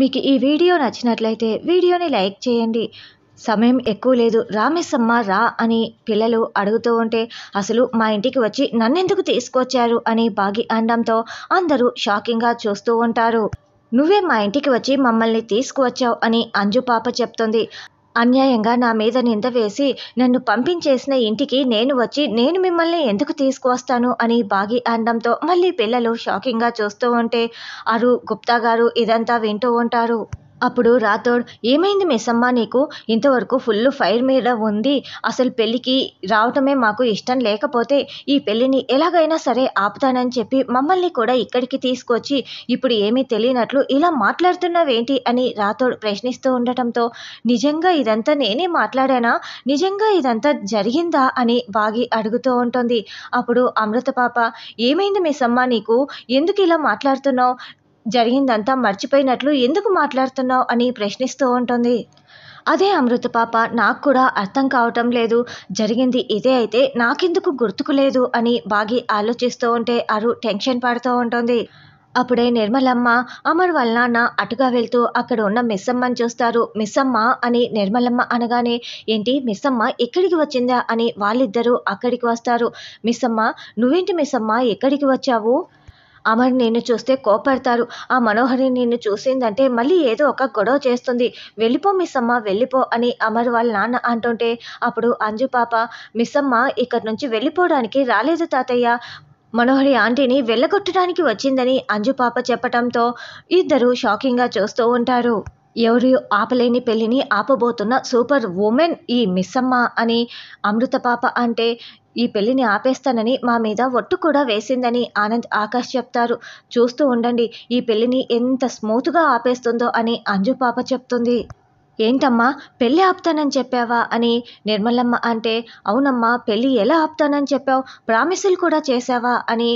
మీకు ఈ వీడియో నచ్చినట్లయితే వీడియోని లైక్ చేయండి సమయం ఎక్కువ లేదు రామేశమ్మ రా అని పిల్లలు అడుగుతూ ఉంటే అసలు మా ఇంటికి వచ్చి నన్నెందుకు తీసుకొచ్చారు అని బాగి అనడంతో అందరూ షాకింగ్గా చూస్తూ ఉంటారు నువ్వే మా ఇంటికి వచ్చి మమ్మల్ని తీసుకువచ్చావు అని అంజు పాప చెప్తుంది అన్యాయంగా నా మీద నింద వేసి నన్ను పంపించేసిన ఇంటికి నేను వచ్చి నేను మిమ్మల్ని ఎందుకు తీసుకువస్తాను అని బాగి అనడంతో మళ్ళీ పిల్లలు షాకింగ్గా చూస్తూ ఉంటే అరు గుప్తా గారు ఇదంతా వింటూ ఉంటారు అప్పుడు రాథోడ్ ఏమైంది మిస్సమ్మ నీకు ఇంతవరకు ఫుల్ ఫైర్ మీద ఉంది అసలు పెళ్ళికి రావటమే మాకు ఇష్టం లేకపోతే ఈ పెళ్ళిని ఎలాగైనా సరే ఆపుతానని చెప్పి మమ్మల్ని కూడా ఇక్కడికి తీసుకొచ్చి ఇప్పుడు ఏమీ తెలియనట్లు ఇలా మాట్లాడుతున్నావేంటి అని రాథోడ్ ప్రశ్నిస్తూ ఉండటంతో నిజంగా ఇదంతా నేనే మాట్లాడానా నిజంగా ఇదంతా జరిగిందా అని బాగి అడుగుతూ ఉంటుంది అప్పుడు అమృత పాప ఏమైంది మిస్సమ్మ నీకు ఎందుకు ఇలా మాట్లాడుతున్నావు జరిగిందంతా మర్చిపోయినట్లు ఎందుకు మాట్లాడుతున్నావు అని ప్రశ్నిస్తూ ఉంటుంది అదే అమృత పాప నాకు కూడా అర్థం కావటం లేదు జరిగింది ఇదే అయితే నాకెందుకు గుర్తుకులేదు అని బాగి ఆలోచిస్తూ ఉంటే అరు టెన్షన్ పడుతూ ఉంటుంది అప్పుడే నిర్మలమ్మ అమర్ వాళ్ళ నాన్న అటుగా వెళ్తూ అక్కడ ఉన్న మిస్సమ్మని చూస్తారు మిస్సమ్మ అని నిర్మలమ్మ అనగానే ఏంటి మిస్సమ్మ ఎక్కడికి వచ్చిందా అని వాళ్ళిద్దరూ అక్కడికి వస్తారు మిస్సమ్మ నువ్వేంటి మిస్సమ్మ ఎక్కడికి వచ్చావు అమర్ నిన్ను చూస్తే కోపడతారు ఆ మనోహరి నిన్ను చూసిందంటే మళ్ళీ ఏదో ఒక గొడవ చేస్తుంది వెళ్ళిపో మిస్ అమ్మ వెళ్ళిపో అని అమర్ వాళ్ళ నాన్న అంటుంటే అప్పుడు అంజు పాప మిస్ ఇక్కడి నుంచి వెళ్ళిపోవడానికి రాలేదు తాతయ్య మనోహరి ఆంటీని వెళ్ళగొట్టడానికి వచ్చిందని అంజు పాప చెప్పటంతో ఇద్దరు షాకింగ్గా చూస్తూ ఉంటారు ఎవరు ఆపలేని పెళ్ళిని ఆపబోతున్న సూపర్ ఉమెన్ ఈ మిస్సమ్మ అని అమృత పాప అంటే ఈ పెళ్లిని ఆపేస్తానని మా మీద ఒట్టు కూడా వేసిందని ఆనంద్ ఆకాష్ చెప్తారు చూస్తూ ఉండండి ఈ పెళ్లిని ఎంత స్మూత్గా ఆపేస్తుందో అని అంజు పాప చెప్తుంది ఏంటమ్మా పెళ్ళి ఆపుతానని చెప్పావా అని నిర్మలమ్మ అంటే అవునమ్మా పెళ్ళి ఎలా ఆపుతానని చెప్పావు ప్రామిసులు కూడా చేశావా అని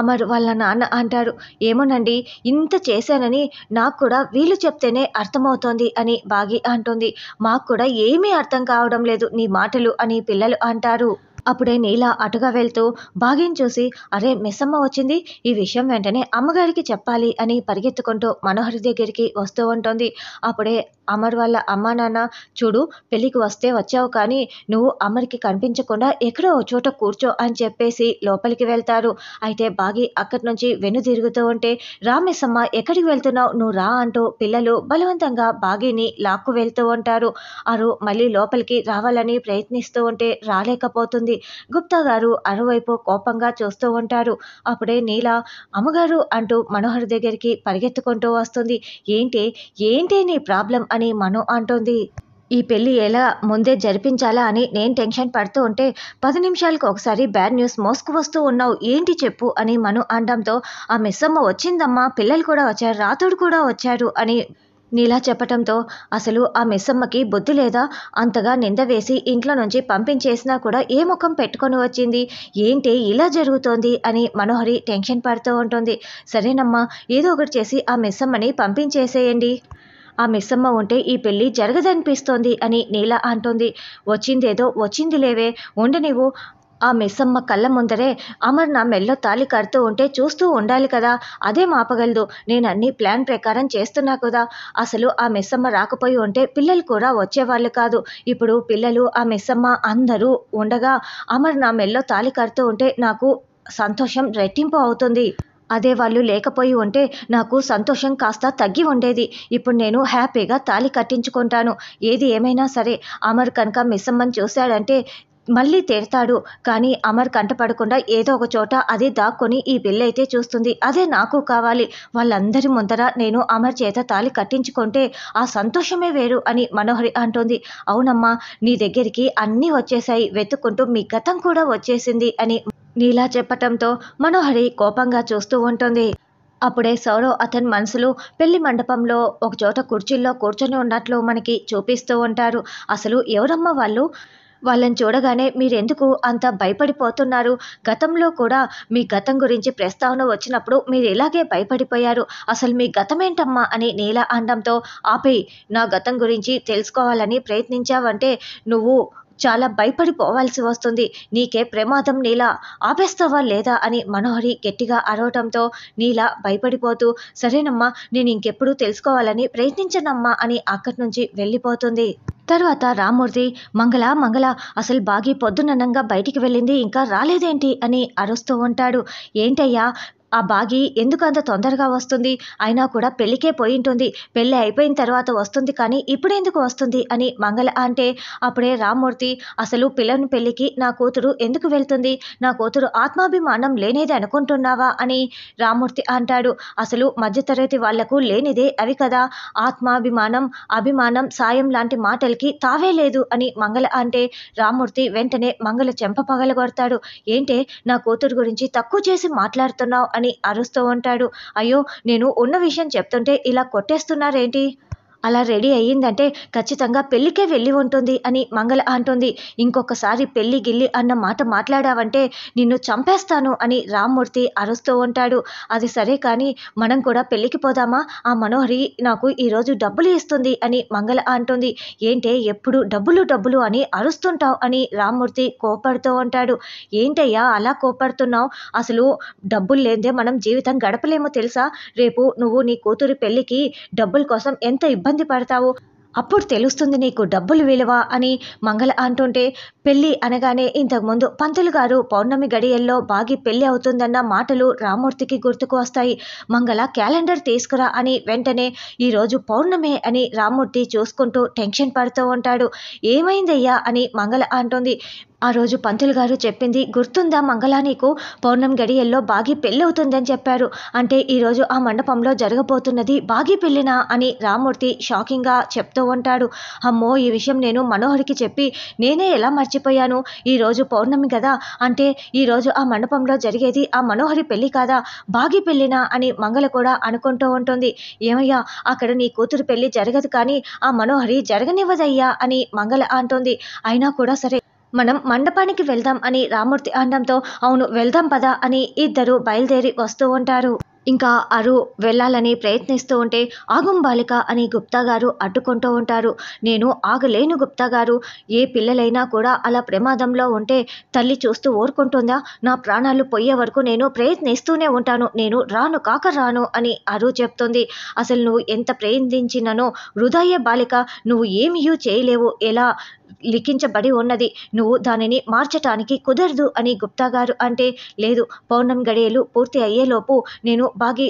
అమర్ వాళ్ళ నాన్న అంటారు ఏమోనండి ఇంత చేశానని నాకు కూడా వీళ్ళు చెప్తేనే అర్థమవుతోంది అని బాగి అంటుంది మాకు కూడా ఏమీ అర్థం కావడం లేదు నీ మాటలు అని పిల్లలు అంటారు అప్పుడే నీల అటుగా వెళ్తూ బాగిని చూసి అరే మెస్సమ్మ వచ్చింది ఈ విషయం వెంటనే అమ్మగారికి చెప్పాలి అని పరిగెత్తుకుంటూ మనోహరి దగ్గరికి వస్తూ ఉంటుంది అప్పుడే అమర్ వాళ్ళ అమ్మా నాన్న చూడు పెళ్ళికి వస్తే వచ్చావు కానీ నువ్వు అమర్కి కనిపించకుండా ఎక్కడో చోట కూర్చో అని చెప్పేసి లోపలికి వెళ్తారు అయితే బాగి అక్కడి నుంచి వెను తిరుగుతూ ఉంటే రామేశమ్మ ఎక్కడికి వెళ్తున్నావు నువ్వు రా అంటూ పిల్లలు బలవంతంగా బాగిని లాక్కు వెళ్తూ ఉంటారు అరు మళ్ళీ లోపలికి రావాలని ప్రయత్నిస్తూ ఉంటే రాలేకపోతుంది ఉంటుంది గుప్తా గారు అరువైపు కోపంగా చూస్తూ ఉంటారు అప్పుడే నీల అమ్మగారు అంటూ మనోహర్ దగ్గరికి పరిగెత్తుకుంటూ వస్తుంది ఏంటి ఏంటి నీ ప్రాబ్లం అని మను అంటుంది ఈ పెళ్ళి ఎలా ముందే జరిపించాలా అని నేను టెన్షన్ పడుతూ ఉంటే పది నిమిషాలకు ఒకసారి బ్యాడ్ న్యూస్ మోసుకు వస్తూ ఉన్నావు ఏంటి చెప్పు అని మను అనడంతో ఆ మిస్సమ్మ వచ్చిందమ్మా పిల్లలు కూడా వచ్చారు రాతుడు కూడా వచ్చారు అని నీలా చెప్పటంతో అసలు ఆ మిస్సమ్మకి బుద్ధి లేదా అంతగా నింద వేసి ఇంట్లో నుంచి పంపించేసినా కూడా ఏ ముఖం పెట్టుకొని వచ్చింది ఏంటి ఇలా జరుగుతోంది అని మనోహరి టెన్షన్ పడుతూ ఉంటుంది సరేనమ్మా ఏదో ఒకటి చేసి ఆ మెస్సమ్మని పంపించేసేయండి ఆ మిస్సమ్మ ఉంటే ఈ పెళ్ళి జరగదనిపిస్తోంది అని నీల అంటుంది వచ్చిందేదో వచ్చింది లేవే ఉండనివ్వు ఆ మిస్సమ్మ కళ్ళ ముందరే అమర్ నా మెల్లో తాలి కడుతూ ఉంటే చూస్తూ ఉండాలి కదా అదే మాపగలదు అన్ని ప్లాన్ ప్రకారం చేస్తున్నా కదా అసలు ఆ మిస్సమ్మ రాకపోయి ఉంటే పిల్లలు కూడా వచ్చేవాళ్ళు కాదు ఇప్పుడు పిల్లలు ఆ మిస్సమ్మ అందరూ ఉండగా అమర్ నా మెల్లో తాలి కడుతూ ఉంటే నాకు సంతోషం రెట్టింపు అవుతుంది అదే వాళ్ళు లేకపోయి ఉంటే నాకు సంతోషం కాస్త తగ్గి ఉండేది ఇప్పుడు నేను హ్యాపీగా తాలి కట్టించుకుంటాను ఏది ఏమైనా సరే అమర్ కనుక మిస్సమ్మని చూశాడంటే మళ్ళీ తిడతాడు కానీ అమర్ కంటపడకుండా ఏదో ఒక చోట అది దాక్కొని ఈ అయితే చూస్తుంది అదే నాకు కావాలి వాళ్ళందరి ముందర నేను అమర్ చేత తాలి కట్టించుకుంటే ఆ సంతోషమే వేరు అని మనోహరి అంటోంది అవునమ్మా నీ దగ్గరికి అన్నీ వచ్చేసాయి వెతుక్కుంటూ మీ గతం కూడా వచ్చేసింది అని నీలా చెప్పటంతో మనోహరి కోపంగా చూస్తూ ఉంటుంది అప్పుడే సౌరవ్ అతని మనసులో పెళ్లి మండపంలో ఒకచోట కుర్చీల్లో కూర్చొని ఉన్నట్లు మనకి చూపిస్తూ ఉంటారు అసలు ఎవరమ్మ వాళ్ళు వాళ్ళని చూడగానే మీరెందుకు అంత భయపడిపోతున్నారు గతంలో కూడా మీ గతం గురించి ప్రస్తావన వచ్చినప్పుడు మీరు ఇలాగే భయపడిపోయారు అసలు మీ గతమేంటమ్మా అని నీల అనడంతో ఆపే నా గతం గురించి తెలుసుకోవాలని ప్రయత్నించావంటే నువ్వు చాలా భయపడిపోవాల్సి వస్తుంది నీకే ప్రమాదం నీలా ఆపేస్తావా లేదా అని మనోహరి గట్టిగా అరవటంతో నీలా భయపడిపోతూ సరేనమ్మా నేను ఇంకెప్పుడు తెలుసుకోవాలని ప్రయత్నించనమ్మా అని అక్కడి నుంచి వెళ్ళిపోతుంది తర్వాత రామూర్తి మంగళ మంగళ అసలు బాగి పొద్దుననంగా బయటికి వెళ్ళింది ఇంకా రాలేదేంటి అని అరుస్తూ ఉంటాడు ఏంటయ్యా ఆ బాగి ఎందుకు అంత తొందరగా వస్తుంది అయినా కూడా పెళ్ళికే పోయి ఉంటుంది పెళ్ళి అయిపోయిన తర్వాత వస్తుంది కానీ ఇప్పుడెందుకు వస్తుంది అని మంగళ అంటే అప్పుడే రామ్మూర్తి అసలు పిల్లని పెళ్ళికి నా కూతురు ఎందుకు వెళ్తుంది నా కూతురు ఆత్మాభిమానం లేనిది అనుకుంటున్నావా అని రామ్మూర్తి అంటాడు అసలు మధ్యతరగతి వాళ్లకు లేనిదే అవి కదా ఆత్మాభిమానం అభిమానం సాయం లాంటి మాటలకి తావే లేదు అని మంగళ అంటే రామ్మూర్తి వెంటనే మంగళ చెంప పగలగొడతాడు ఏంటే నా కూతురు గురించి తక్కువ చేసి మాట్లాడుతున్నావు అని అని అరుస్తూ ఉంటాడు అయ్యో నేను ఉన్న విషయం చెప్తుంటే ఇలా కొట్టేస్తున్నారేంటి అలా రెడీ అయ్యిందంటే ఖచ్చితంగా పెళ్ళికే వెళ్ళి ఉంటుంది అని మంగళ అంటుంది ఇంకొకసారి పెళ్ళి గిల్లి అన్న మాట మాట్లాడావంటే నిన్ను చంపేస్తాను అని రామ్మూర్తి అరుస్తూ ఉంటాడు అది సరే కానీ మనం కూడా పెళ్ళికి పోదామా ఆ మనోహరి నాకు ఈరోజు డబ్బులు ఇస్తుంది అని మంగళ అంటుంది ఏంటే ఎప్పుడు డబ్బులు డబ్బులు అని అరుస్తుంటావు అని రామ్మూర్తి కోపడుతూ ఉంటాడు ఏంటయ్యా అలా కోపడుతున్నావు అసలు డబ్బులు లేదే మనం జీవితం గడపలేమో తెలుసా రేపు నువ్వు నీ కూతురు పెళ్ళికి డబ్బుల కోసం ఎంత ఇబ్బంది ఇబ్బంది పడతావు అప్పుడు తెలుస్తుంది నీకు డబ్బులు విలువ అని మంగళ అంటుంటే పెళ్ళి అనగానే ఇంతకుముందు పంతులు గారు పౌర్ణమి గడియల్లో బాగి పెళ్ళి అవుతుందన్న మాటలు రామూర్తికి గుర్తుకు వస్తాయి మంగళ క్యాలెండర్ తీసుకురా అని వెంటనే ఈరోజు పౌర్ణమే అని రామూర్తి చూసుకుంటూ టెన్షన్ పడుతూ ఉంటాడు ఏమైందయ్యా అని మంగళ అంటుంది ఆ రోజు పంతులు గారు చెప్పింది గుర్తుందా మంగళ నీకు పౌర్ణం గడియల్లో బాగి అవుతుందని చెప్పారు అంటే ఈరోజు ఆ మండపంలో జరగబోతున్నది బాగి పెళ్ళినా అని రామూర్తి షాకింగ్గా చెప్తూ ఉంటాడు అమ్మో ఈ విషయం నేను మనోహరికి చెప్పి నేనే ఎలా మర్చిపోయాను ఈరోజు పౌర్ణమి కదా అంటే ఈరోజు ఆ మండపంలో జరిగేది ఆ మనోహరి పెళ్ళి కాదా బాగి పెళ్ళినా అని మంగళ కూడా అనుకుంటూ ఉంటుంది ఏమయ్యా అక్కడ నీ కూతురు పెళ్ళి జరగదు కానీ ఆ మనోహరి జరగనివ్వదయ్యా అని మంగళ అంటోంది అయినా కూడా సరే మనం మండపానికి వెళ్దాం అని రామూర్తి అనడంతో అవును వెళ్దాం పదా అని ఇద్దరు బయలుదేరి వస్తూ ఉంటారు ఇంకా అరు వెళ్ళాలని ప్రయత్నిస్తూ ఉంటే ఆగం బాలిక అని గుప్తా గారు అడ్డుకుంటూ ఉంటారు నేను ఆగలేను గుప్తా గారు ఏ పిల్లలైనా కూడా అలా ప్రమాదంలో ఉంటే తల్లి చూస్తూ ఓరుకుంటుందా నా ప్రాణాలు పోయే వరకు నేను ప్రయత్నిస్తూనే ఉంటాను నేను రాను కాక రాను అని అరు చెప్తుంది అసలు నువ్వు ఎంత ప్రయత్నించిననో హృదయ బాలిక నువ్వు ఏమీ చేయలేవు ఎలా లిఖించబడి ఉన్నది నువ్వు దానిని మార్చటానికి కుదరదు అని గుప్తా గారు అంటే లేదు పౌర్ణం గడియలు పూర్తి అయ్యేలోపు నేను బాగి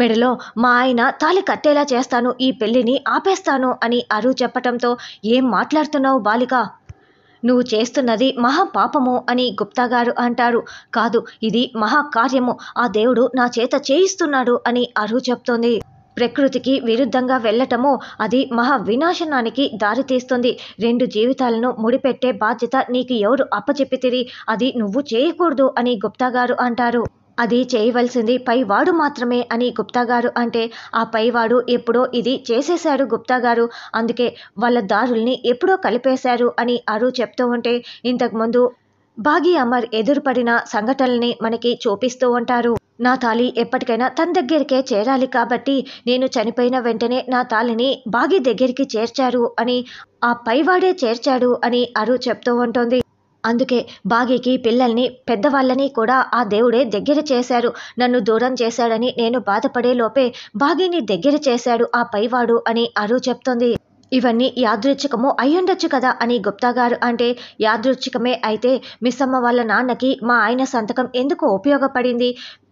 మెడలో మా ఆయన తాళి కట్టేలా చేస్తాను ఈ పెళ్లిని ఆపేస్తాను అని అరు చెప్పటంతో ఏం మాట్లాడుతున్నావు బాలిక నువ్వు చేస్తున్నది మహా పాపము అని గుప్తాగారు అంటారు కాదు ఇది మహా కార్యము ఆ దేవుడు నా చేత చేయిస్తున్నాడు అని అరు చెప్తోంది ప్రకృతికి విరుద్ధంగా వెళ్ళటము అది మహా వినాశనానికి దారితీస్తుంది రెండు జీవితాలను ముడిపెట్టే బాధ్యత నీకు ఎవరు అప్పచెప్పితిరి అది నువ్వు చేయకూడదు అని గుప్తా గారు అంటారు అది చేయవలసింది పైవాడు మాత్రమే అని గుప్తాగారు అంటే ఆ పైవాడు ఎప్పుడో ఇది చేసేశాడు గుప్తాగారు అందుకే వాళ్ళ దారుల్ని ఎప్పుడో కలిపేశారు అని అరు చెప్తూ ఉంటే ఇంతకుముందు బాగి అమర్ ఎదురుపడిన సంఘటనల్ని మనకి చూపిస్తూ ఉంటారు నా తాలి ఎప్పటికైనా తన దగ్గరికే చేరాలి కాబట్టి నేను చనిపోయిన వెంటనే నా తాలిని బాగి దగ్గరికి చేర్చారు అని ఆ పైవాడే చేర్చాడు అని అరు చెప్తూ ఉంటుంది అందుకే బాగికి పిల్లల్ని పెద్దవాళ్ళని కూడా ఆ దేవుడే దగ్గర చేశారు నన్ను దూరం చేశాడని నేను బాధపడే లోపే బాగిని దగ్గర చేశాడు ఆ పైవాడు అని అరు చెప్తుంది ఇవన్నీ యాదృచ్ఛికము అయ్యుండొచ్చు కదా అని గుప్తా గారు అంటే యాదృచ్ఛికమే అయితే మిస్సమ్మ వాళ్ళ నాన్నకి మా ఆయన సంతకం ఎందుకు ఉపయోగపడింది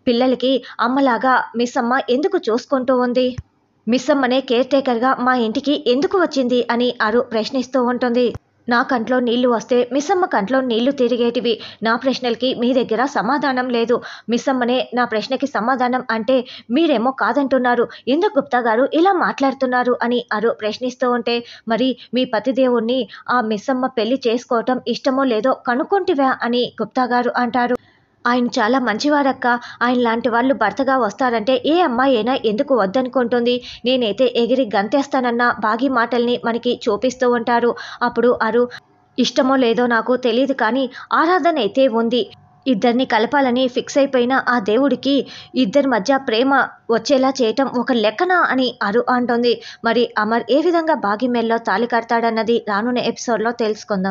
పిల్లలకి అమ్మలాగా మిస్ అమ్మ ఎందుకు చూసుకుంటూ ఉంది మిస్ అమ్మనే కేర్ టేకర్గా మా ఇంటికి ఎందుకు వచ్చింది అని అరు ప్రశ్నిస్తూ ఉంటుంది నా కంట్లో నీళ్లు వస్తే మిస్సమ్మ కంట్లో నీళ్లు తిరిగేటివి నా ప్రశ్నలకి మీ దగ్గర సమాధానం లేదు మిస్సమ్మనే నా ప్రశ్నకి సమాధానం అంటే మీరేమో కాదంటున్నారు ఎందుకు గుప్తా గారు ఇలా మాట్లాడుతున్నారు అని అరు ప్రశ్నిస్తూ ఉంటే మరి మీ పతిదేవుణ్ణి ఆ మిస్సమ్మ పెళ్లి చేసుకోవటం ఇష్టమో లేదో కనుక్కుంటివా అని గుప్తా గారు అంటారు ఆయన చాలా మంచివారక్క ఆయన లాంటి వాళ్ళు భర్తగా వస్తారంటే ఏ అమ్మాయి అయినా ఎందుకు వద్దనుకుంటుంది నేనైతే ఎగిరి గంతేస్తానన్న బాగి మాటల్ని మనకి చూపిస్తూ ఉంటారు అప్పుడు అరు ఇష్టమో లేదో నాకు తెలియదు కానీ ఆరాధన అయితే ఉంది ఇద్దరిని కలపాలని ఫిక్స్ అయిపోయిన ఆ దేవుడికి ఇద్దరి మధ్య ప్రేమ వచ్చేలా చేయటం ఒక లెక్కన అని అరు అంటుంది మరి అమర్ ఏ విధంగా భాగ్యమేల్లో తాలి కడతాడన్నది రానున్న ఎపిసోడ్లో తెలుసుకుందాం